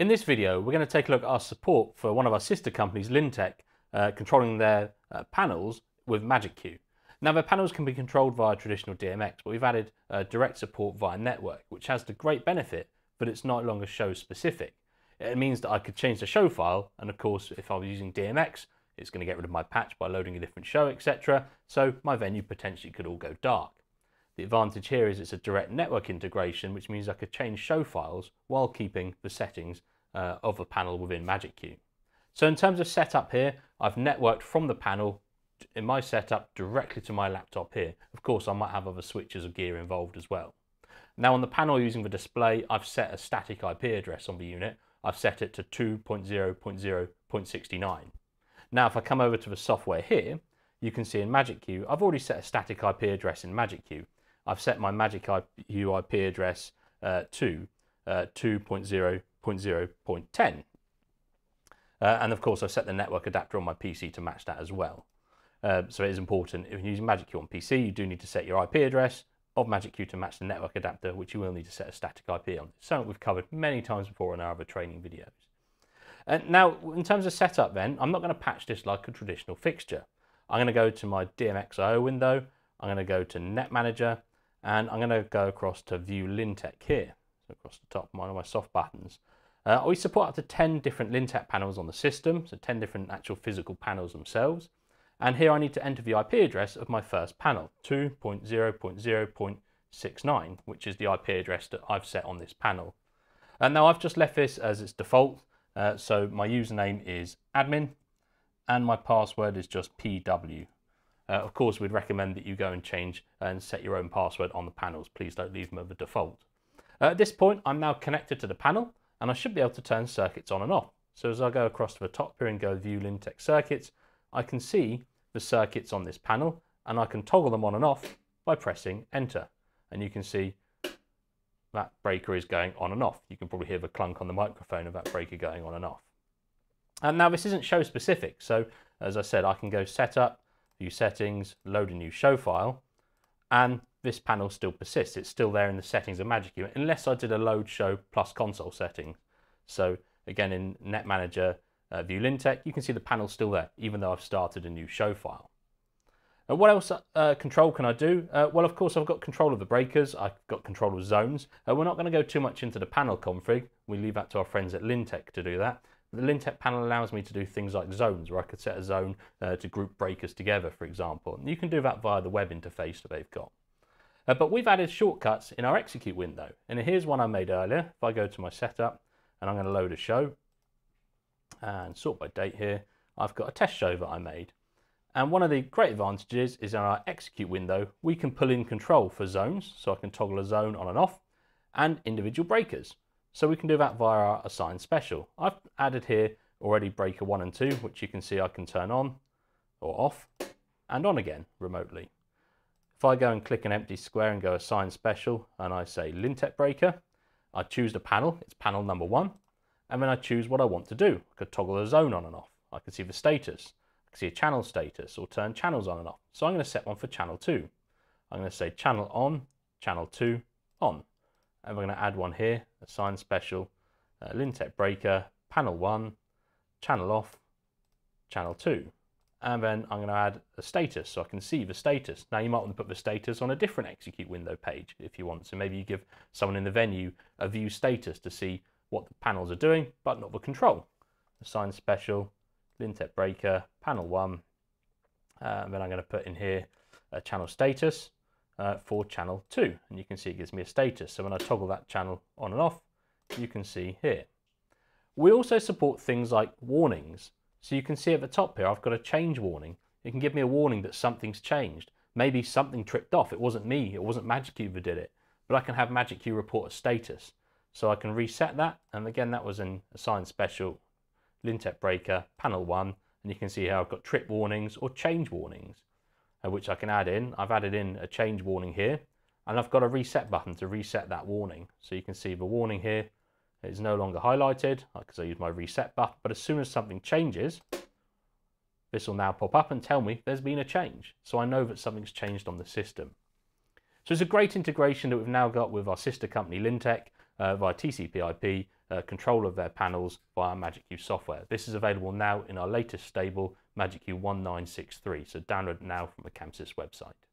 In this video, we're going to take a look at our support for one of our sister companies, LinTech, uh, controlling their uh, panels with Magic Now, their panels can be controlled via traditional DMX, but we've added uh, direct support via network, which has the great benefit that it's no longer show specific. It means that I could change the show file, and of course, if I was using DMX, it's going to get rid of my patch by loading a different show, etc. So my venue potentially could all go dark. The advantage here is it's a direct network integration, which means I could change show files while keeping the settings uh, of the panel within Magic So in terms of setup here, I've networked from the panel in my setup directly to my laptop here. Of course, I might have other switches or gear involved as well. Now on the panel using the display, I've set a static IP address on the unit. I've set it to 2.0.0.69. Now if I come over to the software here, you can see in Magic Queue, I've already set a static IP address in Magic Queue. I've set my Magic UIP address uh, to uh, 2.0.0.10. Uh, and of course, I've set the network adapter on my PC to match that as well. Uh, so it is important, if you're using Q on PC, you do need to set your IP address of Q to match the network adapter, which you will need to set a static IP on. something we've covered many times before in our other training videos. And uh, now, in terms of setup then, I'm not going to patch this like a traditional fixture. I'm going to go to my DMXIO window, I'm going to go to Net Manager, and I'm going to go across to View Lintec here. So across the top, one of my soft buttons. Uh, we support up to 10 different Lintec panels on the system, so 10 different actual physical panels themselves. And here I need to enter the IP address of my first panel, 2.0.0.69, which is the IP address that I've set on this panel. And now I've just left this as its default, uh, so my username is admin, and my password is just pw uh, of course, we'd recommend that you go and change and set your own password on the panels. Please don't leave them as the default. Uh, at this point, I'm now connected to the panel and I should be able to turn circuits on and off. So as I go across to the top here and go view Lintech circuits, I can see the circuits on this panel and I can toggle them on and off by pressing enter. And you can see that breaker is going on and off. You can probably hear the clunk on the microphone of that breaker going on and off. And now this isn't show specific. So as I said, I can go set up view settings, load a new show file, and this panel still persists. It's still there in the settings of Magic unless I did a load show plus console setting. So again, in Net Manager uh, View LinTech, you can see the panel's still there, even though I've started a new show file. And what else uh, control can I do? Uh, well, of course, I've got control of the breakers. I've got control of zones. Uh, we're not going to go too much into the panel config. We leave that to our friends at Lintech to do that. The Lintec panel allows me to do things like zones, where I could set a zone uh, to group breakers together, for example. And you can do that via the web interface that they've got. Uh, but we've added shortcuts in our execute window. And here's one I made earlier. If I go to my setup and I'm going to load a show and sort by date here, I've got a test show that I made. And one of the great advantages is in our execute window, we can pull in control for zones. So I can toggle a zone on and off and individual breakers. So we can do that via our assign special. I've added here already breaker one and two, which you can see I can turn on or off and on again remotely. If I go and click an empty square and go assign special and I say Lintec breaker, I choose the panel, it's panel number one, and then I choose what I want to do. I could toggle a zone on and off. I could see the status. I could see a channel status or turn channels on and off. So I'm going to set one for channel two. I'm going to say channel on, channel two, on and we're going to add one here, a sign special, uh, Lintec breaker, panel 1, channel off, channel 2. And then I'm going to add a status so I can see the status. Now you might want to put the status on a different execute window page if you want. So maybe you give someone in the venue a view status to see what the panels are doing, but not the control. Assign special, Lintec breaker, panel 1. Uh, and then I'm going to put in here a channel status uh, for channel 2. And you can see it gives me a status. So when I toggle that channel on and off, you can see here. We also support things like warnings. So you can see at the top here, I've got a change warning. It can give me a warning that something's changed. Maybe something tripped off. It wasn't me. It wasn't Cube that did it. But I can have Cube report a status. So I can reset that. And again, that was an assigned special Lintec breaker, panel one. And you can see how I've got trip warnings or change warnings. Uh, which I can add in. I've added in a change warning here and I've got a reset button to reset that warning. So you can see the warning here is no longer highlighted because I use my reset button. But as soon as something changes, this will now pop up and tell me there's been a change. So I know that something's changed on the system. So it's a great integration that we've now got with our sister company Lintec uh, via TCP IP uh, control of their panels via MagicQ software. This is available now in our latest stable, MagicQ 1963, so download now from the Camsys website.